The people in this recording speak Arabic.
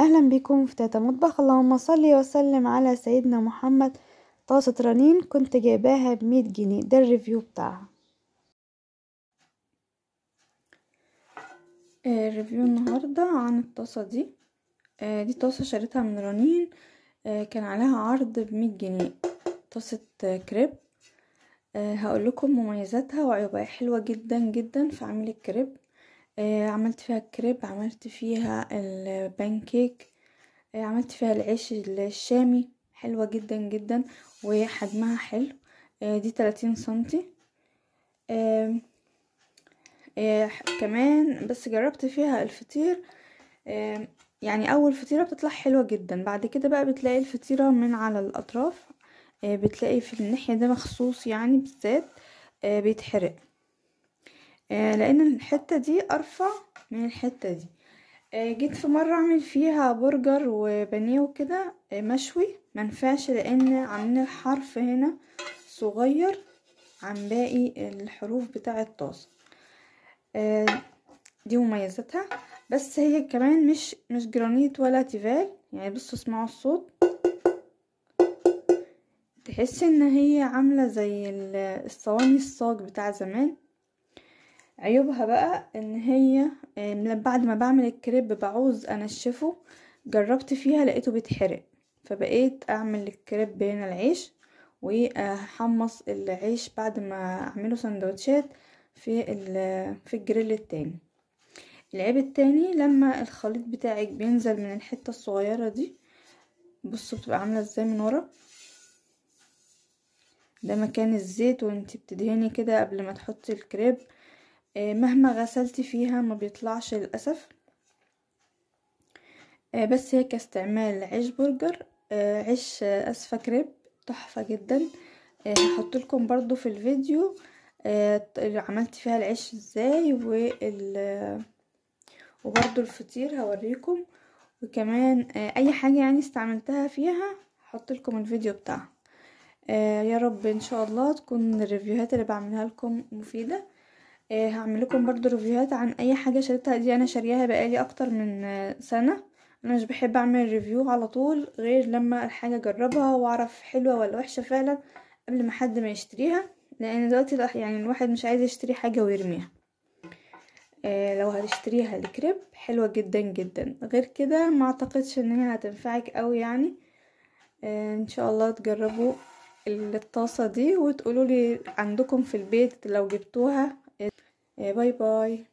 أهلا بكم في تاتا مطبخ اللهم صلي وسلم على سيدنا محمد طاسة رنين كنت جايباها بمية جنيه ده الريفيو بتاعها آه، الريفيو النهاردة عن الطاسة دي آه، دي طاسة شريتها من رنين آه، كان عليها عرض بمية جنيه طاسة كريب هقول لكم مميزاتها وعيوبها حلوة جدا جدا في عمل الكريب آه عملت فيها الكريب عملت فيها البانكيك آه عملت فيها العيش الشامي حلوة جدا جدا وحجمها حلو آه دي 30 سنتي آه، كمان بس جربت فيها الفطير يعني اول فطيره بتطلع حلوه جدا بعد كده بقى بتلاقي الفطيره من على الاطراف آه، بتلاقي في الناحيه ده مخصوص يعني بالذات آه، بيتحرق آه، لان الحتة دي ارفع من الحتة دي آه، جيت في مرة اعمل فيها برجر وبانيه وكده آه، مشوي منفعش لان عاملين الحرف هنا صغير عن باقي الحروف بتاع الطاسة دي مميزاتها بس هي كمان مش مش جرانيت ولا تيفال يعني بصوا اسمعوا الصوت تحس ان هي عاملة زي الصواني الصاج بتاع زمان عيوبها بقى ان هي بعد ما بعمل الكريب بعوز انشفه جربت فيها لقيته بيتحرق فبقيت اعمل الكريب هنا العيش واحمص العيش بعد ما اعمله سندوتشات في في الجريل التاني العيب التاني لما الخليط بتاعك بينزل من الحتة الصغيرة دي بصوا بتبقى عاملة ازاي من ورا ده مكان الزيت وانتي بتدهني كده قبل ما تحطي الكريب آه، مهما غسلتي فيها ما بيطلعش للأسف آه، بس هي كاستعمال عيش برجر آه، عيش أسفة كريب تحفة جدا هحط لكم برضو في الفيديو عملت فيها العيش ازاي وال وبرضو الفطير هوريكم وكمان اي حاجة يعني استعملتها فيها هحط لكم الفيديو بتاعها يا رب ان شاء الله تكون الريفيوهات اللي بعملها لكم مفيده آه، هعمل لكم برضو ريفيوهات عن اي حاجه شريتها دي انا شارياها بقالي اكتر من آه، سنه انا مش بحب اعمل ريفيو على طول غير لما الحاجه اجربها واعرف حلوه ولا وحشه فعلا قبل ما حد ما يشتريها لان دلوقتي يعني الواحد مش عايز يشتري حاجه ويرميها إيه لو هتشتريها الكريب حلوه جدا جدا غير كده ما اعتقدش ان هي هتنفعك قوي يعني إيه ان شاء الله تجربوا الطاسه دي وتقولوا لي عندكم في البيت لو جبتوها Eh, bye bye.